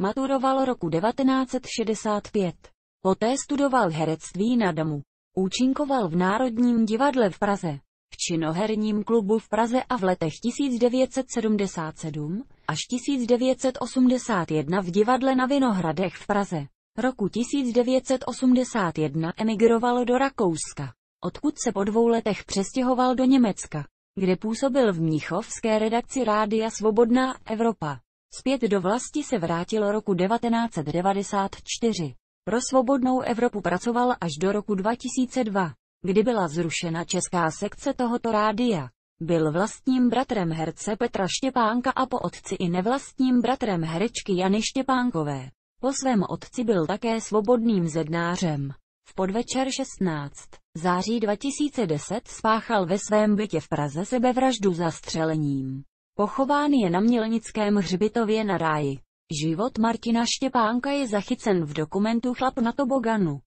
Maturoval roku 1965. Poté studoval herectví na domu. Účinkoval v Národním divadle v Praze, v činoherním klubu v Praze a v letech 1977 až 1981 v divadle na Vinohradech v Praze. Roku 1981 emigroval do Rakouska, odkud se po dvou letech přestěhoval do Německa, kde působil v Mnichovské redakci Rádia Svobodná Evropa. Zpět do vlasti se vrátil roku 1994. Pro svobodnou Evropu pracoval až do roku 2002, kdy byla zrušena česká sekce tohoto rádia. Byl vlastním bratrem herce Petra Štěpánka a po otci i nevlastním bratrem herečky Jany Štěpánkové. Po svém otci byl také svobodným zednářem. V podvečer 16. září 2010 spáchal ve svém bytě v Praze sebevraždu zastřelením. Pochován je na Mělnickém hřbitově na ráji. Život Martina Štěpánka je zachycen v dokumentu Chlap na toboganu.